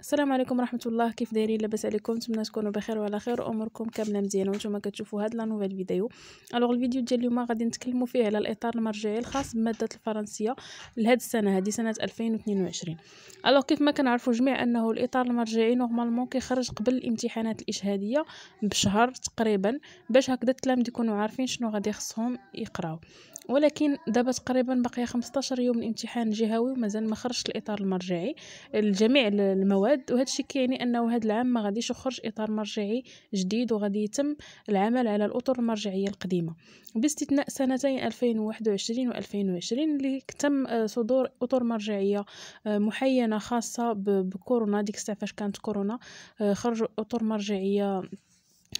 السلام عليكم ورحمه الله كيف دايرين لاباس عليكم نتمنى تكونوا بخير وعلى خير واموركم كامله مزيانه وانتم كتشوفوا هاد لا نوفيل فيديو الوغ الفيديو ديال اليوم غادي نتكلموا فيه على الاطار المرجعي الخاص بماده الفرنسيه لهاد السنه هادي سنه 2022 الوغ كيف ما كنعرفوا جميع انه الاطار المرجعي نورمالمون كيخرج قبل الامتحانات الاشهاديه بشهر تقريبا باش هكذا التلاميذ يكونوا عارفين شنو غادي خصهم يقراو ولكن دابا تقريبا باقي 15 يوم الامتحان الجهوي ومازال ما خرجش الاطار المرجعي لجميع المواد وهاد وهذا الشيء كيعني انه هذا العام ما غاديش يخرج اطار مرجعي جديد وغادي يتم العمل على الاطر المرجعيه القديمه باستثناء سنتين 2021 و2020 اللي تم آه، صدور اطر مرجعيه آه، محينه خاصه بكورونا ديك الساعه فاش كانت كورونا آه، خرج اطر مرجعيه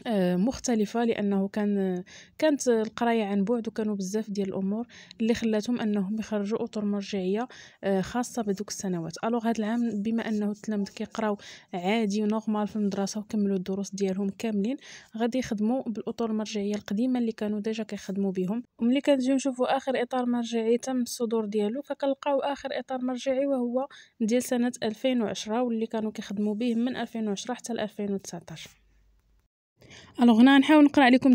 آه، مختلفه لانه كان كانت القرايه عن بعد وكانوا بزاف ديال الامور اللي خلاتهم انهم يخرجوا اطر مرجعيه آه، خاصه بذوك السنوات الوغ هذا العام بما انه التلامذ كيقراو عادي ونورمال في المدرسه وكملوا الدروس ديالهم كاملين غادي يخدموا بالاطر المرجعيه القديمه اللي كانوا ديجا كيخدموا بهم وملي كنجيو نشوفوا اخر اطار مرجعي تم الصدور ديالو فكنلقاو اخر اطار مرجعي وهو ديال سنه 2010 واللي كانوا كيخدموا به من 2010 حتى 2019 Alors, nous allons un lekoum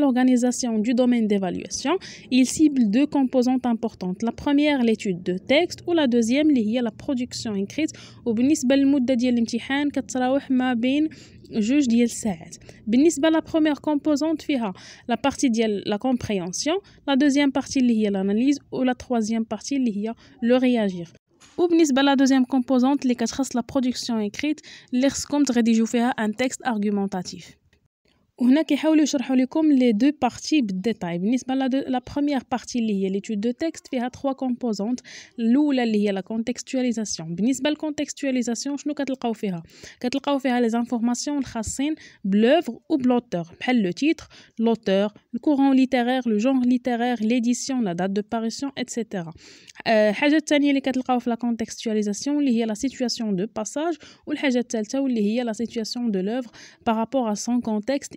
l'organisation du domaine d'évaluation, il cible deux composantes importantes. La première, l'étude de texte, ou la deuxième, à la production écrite. Et bénis bal l'moudda de l'imtihan, katsraouh de la première composante, fera la partie de la compréhension, la deuxième partie, à l'analyse, ou la troisième partie, le réagir. Ou bien, la deuxième composante, les quatre la production écrite, les rédige ou fait un texte argumentatif vous avons les deux parties de détails. La première partie liée l'étude de texte a trois composantes. La première liée à la contextualisation. La contextualisation, nous avons les informations de l'œuvre ou de l'auteur. Le titre, l'auteur, le courant littéraire, le genre littéraire, l'édition, la date de parution, etc. Euh, la contextualisation liée à la situation de passage ou la situation de l'œuvre par rapport à son contexte.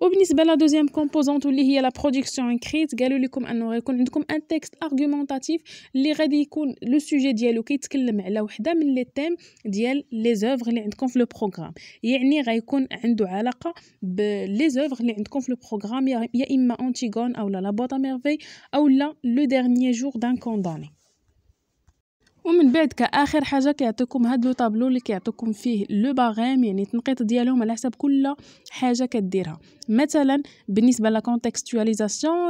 وبالنسبه لا دوزيام كومبوزونت واللي هي لا برودكسيون كريت قالوا لكم انه غيكون عندكم ان تيكست ارغومونتاتيف اللي غادي يكون لو سوجي ديالو كيتكلم على وحده من لي تيم ديال لي زوفغ اللي عندكم في لو بروغرام يعني غيكون عنده علاقه بلي زوفغ اللي عندكم في لو بروغرام يا اما انتيغون او لا لا بوطا ميرفي او لا لو ديرنيي جور دان كونداني ومن بعد كاخر حاجه كيعطيكم هاد لو طابلو اللي كيعطيكم فيه لو باغيم يعني التنقيط ديالهم على حسب كل حاجه كديرها مثلا بالنسبه لا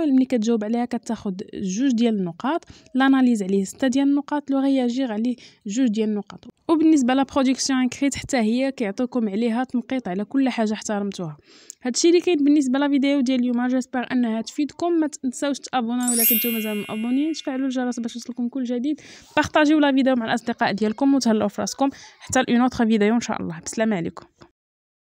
ملي كتجاوب عليها كتاخد جوج ديال النقاط لاناليز عليه سته ديال النقاط لو رياجير عليه جوج ديال النقاط وبالنسبه لا برودكسيون كريت حتى هي كيعطيكم عليها تنقيط على كل حاجه احترمتوها هادشي اللي كاين بالنسبه لا فيديو ديال اليوم جيسبر انها تفيدكم ما تنساوش تابوناو الا كنتو مازال مابونينش فعلوا الجرس باش يوصلكم كل جديد بارطاجيو لا فيديو مع الاصدقاء ديالكم وتهلاو فراسكم حتى لاون اوتر فيديو ان شاء الله بسلامه عليكم